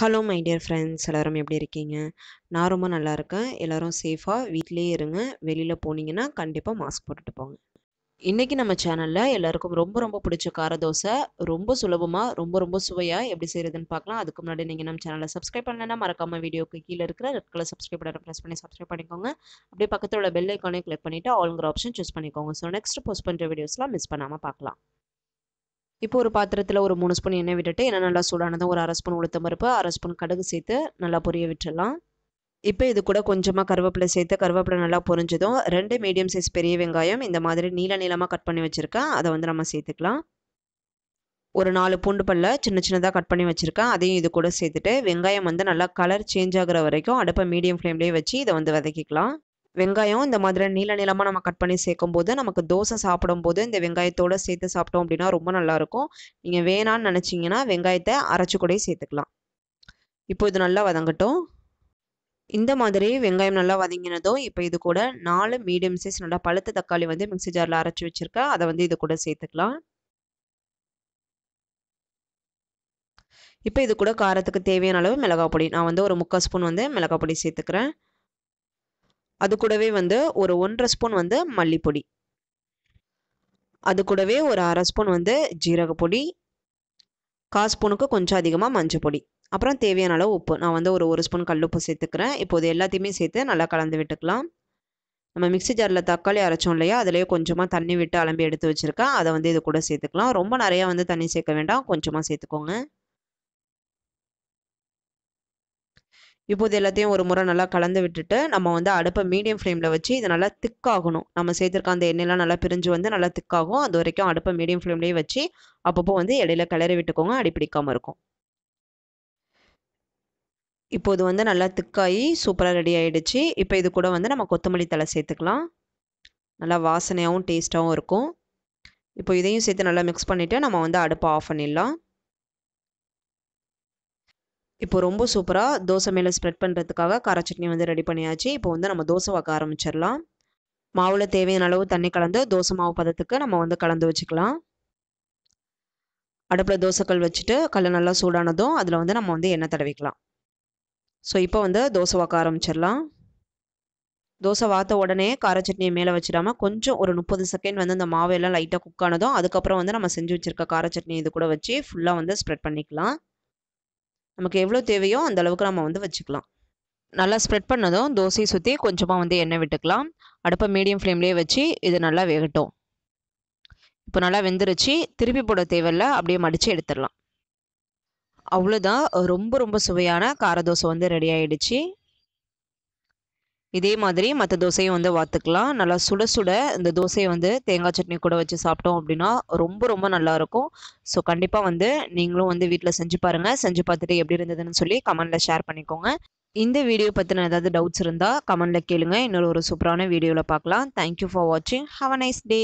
hello my dear friends எல்லோரும் எப்படி இருக்கீங்க நான் ரொம்ப நல்லா இருக்கேன் எல்லோரும் சேஃபாக வீட்லேயே இருங்க வெளியில் போனீங்கன்னா கண்டிப்பாக மாஸ்க் போட்டுட்டு போங்க இன்றைக்கி நம்ம சேனலில் எல்லாருக்கும் ரொம்ப ரொம்ப பிடிச்ச கார தோசை ரொம்ப சுலபமாக ரொம்ப ரொம்ப சுவையாக எப்படி செய்கிறதுன்னு பார்க்கலாம் அதுக்கு முன்னாடி நீங்கள் நம்ம சேனலை சப்ஸ்கிரைப் பண்ணலைன்னா மறக்காமல் வீடியோக்கு கீழே இருக்கிற ரெட் கலர் சப்ஸ்கிரைப் பட்டனை ப்ரெஸ் பண்ணி சப்ஸ்கிரைப் பண்ணிக்கோங்க அப்படியே பக்கத்தில் உள்ள பெல் ஐக்கானே கிளிக் பண்ணிவிட்டு ஆளுங்கிற ஆப்ஷன் சூஸ் பண்ணிக்கோங்க ஸோ நெக்ஸ்ட் போஸ்ட் பண்ணுற வீடியோஸ்லாம் மிஸ் பண்ணாமல் பார்க்கலாம் இப்போ ஒரு பாத்திரத்தில் ஒரு மூணு ஸ்பூன் எண்ணெய் விட்டுட்டு எண்ணெய் நல்லா சூடானதும் ஒரு அரை ஸ்பூன் உளுத்தம் பருப்பு அரை ஸ்பூன் கடுகு சேர்த்து நல்லா பொரிய விட்டுடலாம் இப்போ இது கூட கொஞ்சமாக கருவேப்பிலை சேர்த்து கருவேப்பிலை நல்லா பொரிஞ்சதும் ரெண்டு மீடியம் சைஸ் பெரிய வெங்காயம் இந்த மாதிரி நீள நீளமாக கட் பண்ணி வச்சுருக்கேன் அதை வந்து நம்ம சேர்த்துக்கலாம் ஒரு நாலு பூண்டு பல்ல சின்ன சின்னதாக கட் பண்ணி வச்சுருக்கேன் அதையும் இது கூட சேர்த்துட்டு வெங்காயம் வந்து நல்லா கலர் சேஞ்ச் ஆகிற வரைக்கும் அடுப்பை மீடியம் ஃப்ளேம்லேயே வச்சு இதை வந்து வதக்கிக்கலாம் வெங்காயம் இந்த மாதிரி நீள நீளமாக நம்ம கட் பண்ணி சேர்க்கும் போது நமக்கு தோசை சாப்பிடும் போது இந்த வெங்காயத்தோடு சேர்த்து சாப்பிட்டோம் அப்படின்னா ரொம்ப நல்லாயிருக்கும் நீங்கள் வேணான்னு நினச்சிங்கன்னா வெங்காயத்தை அரைச்சி கூட சேர்த்துக்கலாம் இப்போ இது நல்லா வதங்கட்டும் இந்த மாதிரி வெங்காயம் நல்லா வதங்கினதும் இப்போ இது கூட நாலு மீடியம் சைஸ் நல்லா பழுத்த தக்காளி வந்து மிக்சி ஜாரில் அரைச்சி வச்சுருக்கேன் அதை வந்து இது கூட சேர்த்துக்கலாம் இப்போ இது கூட காரத்துக்கு தேவையான அளவு மிளகாய் பொடி நான் வந்து ஒரு முக்கால் ஸ்பூன் வந்து மிளகாய் பொடி சேர்த்துக்கிறேன் அது கூடவே வந்து ஒரு ஒன்றரை ஸ்பூன் வந்து மல்லிப்பொடி அது கூடவே ஒரு அரை ஸ்பூன் வந்து ஜீரகப்பொடி கால் ஸ்பூனுக்கு கொஞ்சம் அதிகமாக மஞ்சள் பொடி அப்புறம் தேவையான அளவு உப்பு நான் வந்து ஒரு ஒரு ஸ்பூன் கல் உப்பு சேர்த்துக்கிறேன் இப்போது எல்லாத்தையுமே சேர்த்து நல்லா கலந்து விட்டுக்கலாம் நம்ம மிக்சி ஜாரில் தக்காளி அரைச்சோம் இல்லையா அதுலேயே கொஞ்சமாக தண்ணி விட்டு அலம்பி எடுத்து வச்சுருக்கேன் அதை வந்து இது கூட சேர்த்துக்கலாம் ரொம்ப நிறையா வந்து தண்ணி சேர்க்க வேண்டாம் கொஞ்சமாக சேர்த்துக்கோங்க இப்போது எல்லாத்தையும் ஒரு முறை நல்லா கலந்து விட்டுட்டு நம்ம வந்து அடுப்பை மீடியம் ஃப்ளேமில் வச்சு இது நல்லா திக்காகணும் நம்ம சேர்த்துருக்க அந்த எண்ணெய்லாம் நல்லா பிரிஞ்சு வந்து நல்லா திக்காகும் அது வரைக்கும் அடுப்பை மீடியம் ஃப்ளேம்லேயே வச்சு அப்பப்போ வந்து இடையில கிளறி விட்டுக்கோங்க அடிப்பிடிக்காமல் இருக்கும் இப்போது வந்து நல்லா திக்காகி சூப்பராக ரெடி ஆகிடுச்சு இப்போ இது கூட வந்து நம்ம கொத்தமல்லி தலை சேர்த்துக்கலாம் நல்லா வாசனையாகவும் டேஸ்ட்டாகவும் இருக்கும் இப்போ இதையும் சேர்த்து நல்லா மிக்ஸ் பண்ணிவிட்டு நம்ம வந்து அடுப்பை ஆஃப் பண்ணிடலாம் இப்போ ரொம்ப சூப்பராக தோசை மேலே ஸ்ப்ரெட் பண்ணுறதுக்காக கார சட்னி வந்து ரெடி பண்ணியாச்சு இப்போ வந்து நம்ம தோசை வைக்க ஆரம்பிச்சிடலாம் மாவில் தேவையான அளவு தண்ணி கலந்து தோசை மாவு பதத்துக்கு நம்ம வந்து கலந்து வச்சுக்கலாம் அடுப்பில் தோசைக்கல் வச்சுட்டு கல் நல்லா சூடானதும் அதில் வந்து நம்ம வந்து எண்ணெய் தடவிக்கலாம் ஸோ இப்போ வந்து தோசை வாக்க ஆரம்பிச்சிடலாம் தோசை வாத்த உடனே கார சட்னியை மேலே வச்சிடாமல் கொஞ்சம் ஒரு முப்பது செகண்ட் வந்து அந்த மாவையெல்லாம் லைட்டாக குக் ஆனதும் அதுக்கப்புறம் வந்து நம்ம செஞ்சு வச்சுருக்க கார சட்னி இது கூட வச்சு ஃபுல்லாக வந்து ஸ்ப்ரெட் பண்ணிக்கலாம் நமக்கு எவ்வளோ தேவையோ அந்த அளவுக்கு நம்ம வந்து வச்சுக்கலாம் நல்லா ஸ்ப்ரெட் பண்ணதும் தோசையை சுற்றி கொஞ்சமாக வந்து எண்ணெய் விட்டுக்கலாம் அடுப்பை மீடியம் ஃப்ளேம்லேயே வச்சு இது நல்லா வேகட்டும் இப்போ நல்லா வெந்துருச்சு திருப்பி போட தேவையில்ல அப்படியே மடித்து எடுத்துடலாம் அவ்வளோதான் ரொம்ப ரொம்ப சுவையான கார தோசை வந்து ரெடி ஆகிடுச்சு இதே மாதிரி மற்ற தோசையும் வந்து வாத்துக்கலாம் நல்லா சுட சுட இந்த தோசையை வந்து தேங்காய் சட்னி கூட வச்சு சாப்பிட்டோம் அப்படின்னா ரொம்ப ரொம்ப நல்லாயிருக்கும் ஸோ கண்டிப்பாக வந்து நீங்களும் வந்து வீட்டில் செஞ்சு பாருங்கள் செஞ்சு பார்த்துட்டு எப்படி இருந்ததுன்னு சொல்லி கமெண்ட்ல ஷேர் பண்ணிக்கோங்க இந்த வீடியோ பற்றின ஏதாவது டவுட்ஸ் இருந்தால் கமெண்ட்ல கேளுங்க இன்னொரு ஒரு சூப்பரான வீடியோவில் பார்க்கலாம் தேங்க்யூ ஃபார் வாட்சிங் ஹவ் அ நைஸ் டே